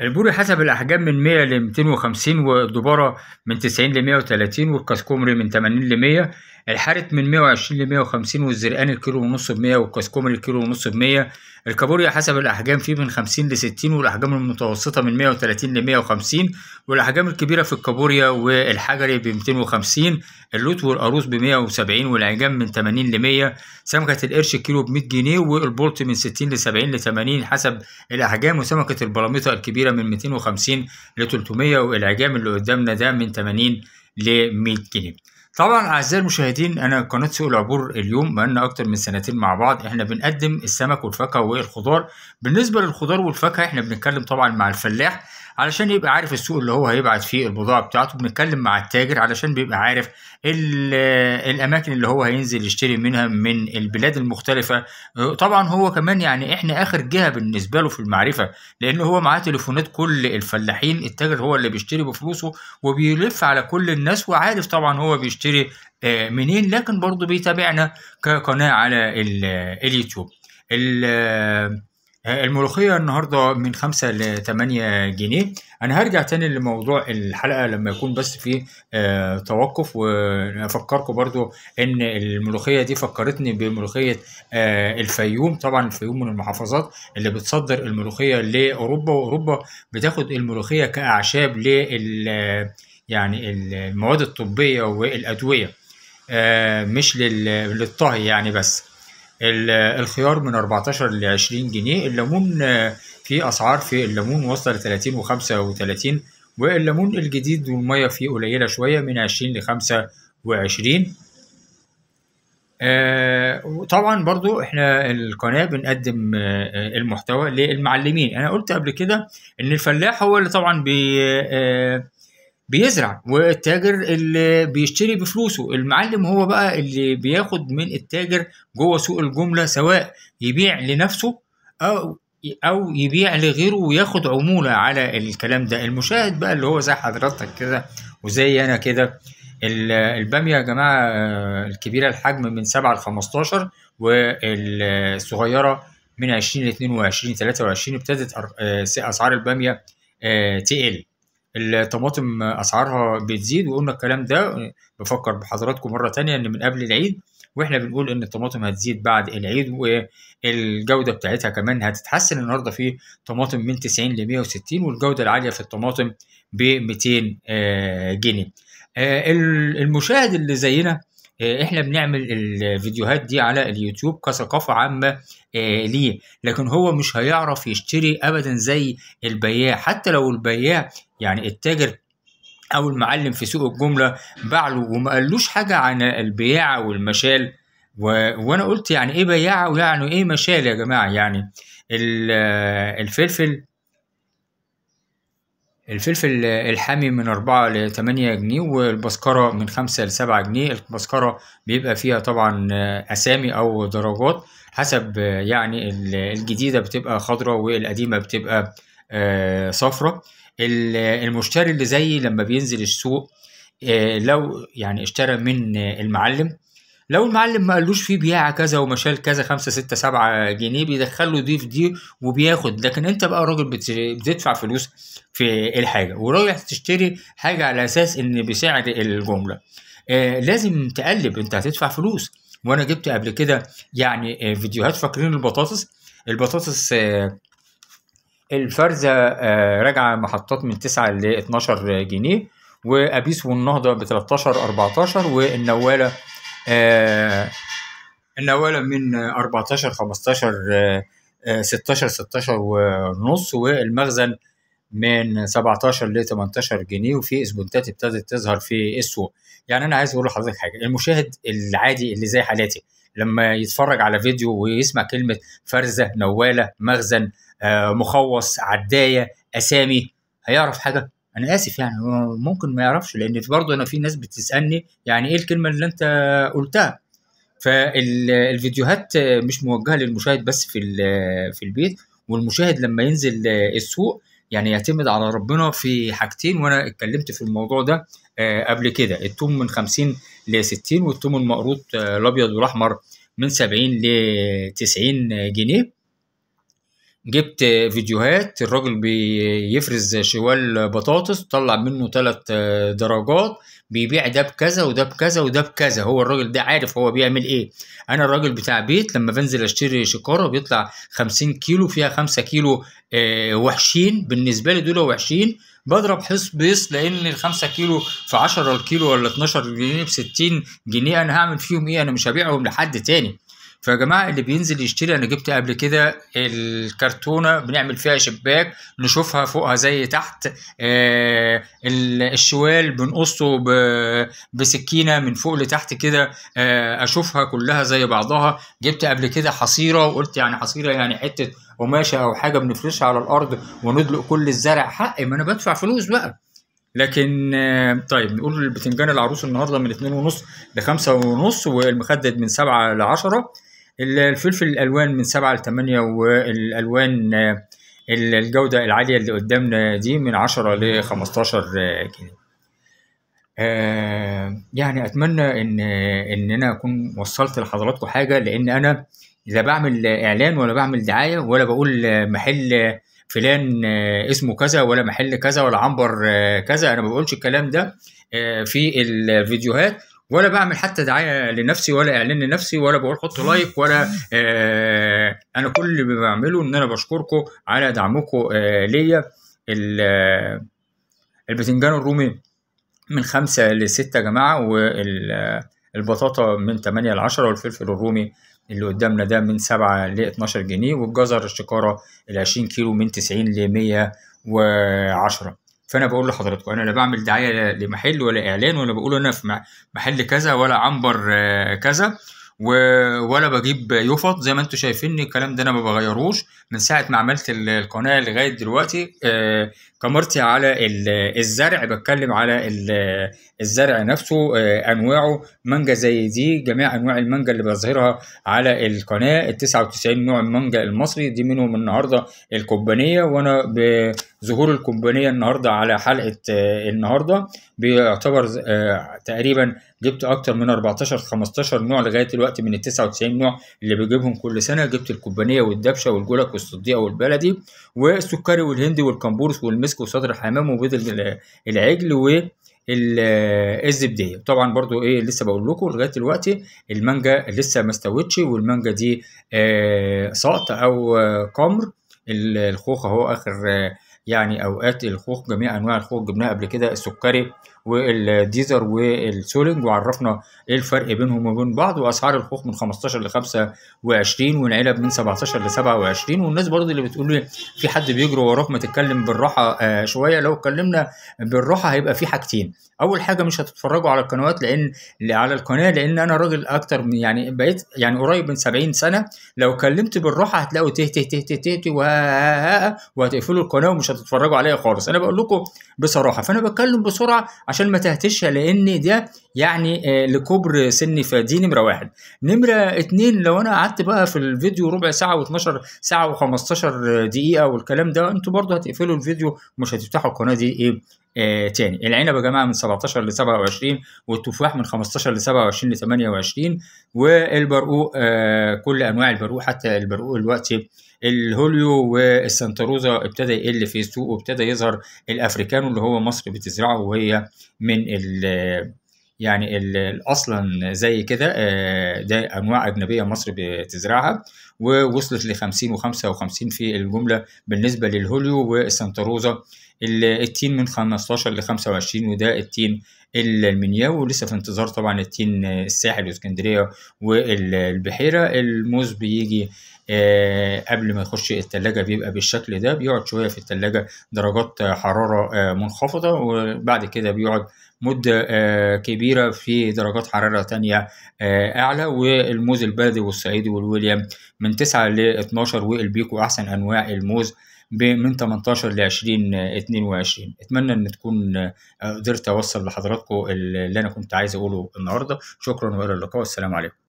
البوري حسب الأحجام من 100 ل 250 والدبارة من 90 ل 130 والكاسكومري من 80 ل 100 الحارت من 120 ل 150 والزرقان الكيلو ونص ب 100 والكاسكومري الكيلو ونص ب 100 الكابوريا حسب الأحجام فيه من 50 ل 60 والأحجام المتوسطة من 130 ل 150 والأحجام الكبيرة في الكابوريا والحجري ب 250 اللوت والقاروص ب 170 والعجام من 80 ل 100 سمكة القرش الكيلو ب 100 جنيه والبولت من 60 ل 70 ل 80 حسب الأحجام وسمكة البلاميطة الكبيرة كبيره من 250 ل 300 والعجام اللي قدامنا ده من 80 ل 100 جنيه طبعا اعزائي المشاهدين انا قناه سوق العبور اليوم بقالنا اكتر من سنتين مع بعض احنا بنقدم السمك والفاكهه والخضار بالنسبه للخضار والفاكهه احنا بنتكلم طبعا مع الفلاح علشان يبقى عارف السوق اللي هو هيبعت فيه البضاعه بتاعته بنتكلم مع التاجر علشان بيبقى عارف الاماكن اللي هو هينزل يشتري منها من البلاد المختلفه طبعا هو كمان يعني احنا اخر جهه بالنسبه له في المعرفه لان هو معاه تليفونات كل الفلاحين التاجر هو اللي بيشتري بفلوسه وبيلف على كل الناس وعارف طبعا هو بيشتري آه، منين لكن برضه بيتابعنا كقناه على اليوتيوب آه، الملوخية النهاردة من خمسة لتمانية جنيه أنا هرجع تاني لموضوع الحلقة لما يكون بس في آه، توقف وأفكركم برضو إن الملوخية دي فكرتني بملوخية آه، الفيوم طبعا الفيوم من المحافظات اللي بتصدر الملوخية لأوروبا وأوروبا بتاخد الملوخية كأعشاب لل يعني المواد الطبية والأدوية مش للطهي يعني بس الخيار من 14 ل 20 جنيه الليمون آه، في اسعار في الليمون وصل ل 30 و35 والليمون الجديد والميه فيه قليله شويه من 20 ل 25 طبعا برضو احنا القناه بنقدم آه، المحتوى للمعلمين انا قلت قبل كده ان الفلاح هو اللي طبعا بي آه، بيزرع والتاجر اللي بيشتري بفلوسه المعلم هو بقى اللي بياخد من التاجر جوه سوق الجملة سواء يبيع لنفسه أو أو يبيع لغيره وياخد عمولة على الكلام ده المشاهد بقى اللي هو زي حضرتك كده وزي أنا كده البامية يا جماعة الكبيرة الحجم من 7 ل 15 والصغيرة من 20 ل 22 23 ابتدت آه، أسعار البامية آه، تقل الطماطم اسعارها بتزيد وقلنا الكلام ده بفكر بحضراتكم مره تانية ان من قبل العيد واحنا بنقول ان الطماطم هتزيد بعد العيد والجوده بتاعتها كمان هتتحسن النهارده في طماطم من 90 ل 160 والجوده العاليه في الطماطم ب 200 آه، جنيه آه، المشاهد اللي زينا آه، احنا بنعمل الفيديوهات دي على اليوتيوب كثقافه عامه آه، ليه لكن هو مش هيعرف يشتري ابدا زي البياع حتى لو البياع يعني التاجر او المعلم في سوق الجمله له وما قالوش حاجه عن البياع والمشال و... وانا قلت يعني ايه بياعه ويعني ايه مشال يا جماعه يعني آه، الفلفل الفلفل الحامي من أربعة لتمانية جنيه والبسكرة من خمسة لسبعة جنيه البسكرة بيبقى فيها طبعا أسامي أو درجات حسب يعني الجديدة بتبقى خضرة والقديمة بتبقى آه، صفرة المشتري اللي زيي لما بينزل السوق آه، لو يعني اشترى من المعلم لو المعلم ما قالوش فيه بياع كذا ومشال كذا خمسة ستة سبعة جنيه بيدخله دي في دي وبياخد لكن انت بقى راجل بتدفع فلوس في الحاجة ورايح تشتري حاجة على اساس ان بسعر الجملة آه لازم تقلب انت هتدفع فلوس وانا جبت قبل كده يعني آه فيديوهات فاكرين البطاطس البطاطس آه الفرزة آه راجعة محطات من 9 ل 12 جنيه وابيس والنهضة ب 13 14 والنوالة آه، ان اولا من 14 15 16 16 ونص والمخزن من 17 ل 18 جنيه وفي اسبونتات ابتدت تظهر في السوق يعني انا عايز اقول لحضرتك حاجه المشاهد العادي اللي زي حالاتي لما يتفرج على فيديو ويسمع كلمه فرزه نواله مخزن آه، مخوص عدايه اسامي هيعرف حاجه انا اسف يعني ممكن ما يعرفش لان برضه انا في ناس بتسالني يعني ايه الكلمه اللي انت قلتها فالفيديوهات مش موجهه للمشاهد بس في في البيت والمشاهد لما ينزل السوق يعني يعتمد على ربنا في حاجتين وانا اتكلمت في الموضوع ده آه، قبل كده التوم من 50 ل 60 والتوم المقروط آه، الابيض والاحمر من 70 ل 90 جنيه جبت فيديوهات الراجل بيفرز شوال بطاطس طلع منه ثلاث درجات بيبيع ده بكذا وده بكذا وده بكذا هو الراجل ده عارف هو بيعمل ايه انا الراجل بتاع بيت لما بنزل اشتري شكاره بيطلع 50 كيلو فيها 5 كيلو آه، وحشين بالنسبه لي دول وحشين بضرب حص بيص لان ال 5 كيلو في 10 الكيلو ولا 12 جنيه ب 60 جنيه انا هعمل فيهم ايه انا مش هبيعهم لحد تاني فيا جماعه اللي بينزل يشتري انا جبت قبل كده الكرتونه بنعمل فيها شباك نشوفها فوقها زي تحت آه، الشوال بنقصه بسكينه من فوق لتحت كده آه، اشوفها كلها زي بعضها جبت قبل كده حصيره وقلت يعني حصيره يعني حته قماشه او حاجه بنفرشها على الارض وندلق كل الزرع حق ما انا بدفع فلوس بقى لكن آه، طيب نقول البتنجان العروس النهارده من 2.5 ل 5.5 والمخدد من 7 ل 10 الفلفل الالوان من سبعه لثمانيه والالوان آه، الجوده العاليه اللي قدامنا دي من عشره ل 15 آه، جنيه آه، يعني اتمنى ان ان انا اكون وصلت لحضراتكم حاجه لان انا لا بعمل اعلان ولا بعمل دعايه ولا بقول محل فلان اسمه كذا ولا محل كذا ولا عنبر كذا انا ما بقولش الكلام ده في الفيديوهات ولا بعمل حتى دعايه لنفسي ولا اعلان لنفسي ولا بقول حط لايك ولا آه، انا كل اللي بعمله ان انا بشكركم على دعمكم آه، ليا آه، البتنجان الرومي من خمسة لستة يا جماعة والبطاطا من تمانية لعشرة والفلفل الرومي اللي قدامنا ده من سبعة ل 12 جنيه والجزر الشكارة ال 20 كيلو من 90 ل وعشرة فانا بقول لحضراتكم انا لا بعمل دعايه لمحل ولا اعلان ولا بقول انا في محل كذا ولا عنبر آه، كذا و... ولا بجيب يفط زي ما انتم شايفين الكلام ده انا ما بغيروش من ساعه ما عملت القناه لغايه دلوقتي آه كاميرتي على الزرع بتكلم على الزرع نفسه آه انواعه مانجا زي دي جميع انواع المانجا اللي بظهرها على القناه ال 99 نوع المانجا المصري دي منهم النهارده الكوبانيه وانا بظهور الكوبانيه النهارده على حلقه آه النهارده بيعتبر آه، تقريبا جبت اكتر من 14 15 نوع لغايه دلوقتي من ال 99 نوع اللي بجيبهم كل سنه جبت الكوبانيه والدبشه والجولك والصديقه والبلدي والسكري والهندي والكمبورس والمسك وصدر الحمام وبيض العجل و الزبديه طبعا برضو ايه لسه بقول لكم لغايه دلوقتي المانجا لسه ما استوتش والمانجا دي آه سقط او آه قمر الخوخ اهو اخر آه يعني اوقات الخوخ جميع انواع الخوخ جبناها قبل كده السكري والديزر والسولينج وعرفنا ايه الفرق بينهم وبين بعض واسعار الخوخ من 15 ل 25 والعلب من 17 ل 27 والناس برضه اللي بتقول لي في حد بيجري وراك ما تتكلم بالراحه آه شويه لو اتكلمنا بالراحه هيبقى في حاجتين اول حاجه مش هتتفرجوا على القنوات لان على القناه لان انا راجل اكتر من يعني بقيت يعني قريب من 70 سنه لو كلمت بالراحه هتلاقوا ته ته ته ته ته وهتقفلوا القناه ومش هتتفرجوا عليا خالص انا بقول لكم بصراحه فانا بتكلم بسرعه عشان ما تهتشها لان ده يعني آه، لكبر سني فدي نمره واحد نمره اتنين لو انا قعدت بقى في الفيديو ربع ساعه و12 ساعه و15 دقيقه والكلام ده انتوا برضه هتقفلوا الفيديو ومش هتفتحوا القناه دي ايه آه تاني العنب يا جماعه من 17 ل 27 والتفاح من 15 ل 27 ل 28 والبرقوق آه كل انواع البرقوق حتى البرقوق دلوقتي الهوليو والسانتاروزا ابتدى يقل في السوق وابتدى يظهر الافريكانو اللي هو مصر بتزرعه وهي من ال يعني اصلا زي كده آه، ده انواع اجنبيه مصر بتزرعها ووصلت ل 50 و55 في الجمله بالنسبه للهوليو روزا التين من 15 ل 25 وده التين المنياو ولسه في انتظار طبعا التين الساحل واسكندريه والبحيره الموز بيجي آه قبل ما يخش التلاجة بيبقى بالشكل ده بيقعد شوية في التلاجة درجات حرارة آه منخفضة وبعد كده بيقعد مدة آه كبيرة في درجات حرارة تانية آه، أعلى والموز البلدي والصعيدي والويليام من من 9 ل 12 والبيكو احسن انواع الموز من 18 ل 20 22 اتمنى ان تكون آه، قدرت اوصل لحضراتكم اللي انا كنت عايز اقوله النهارده شكرا والى اللقاء والسلام عليكم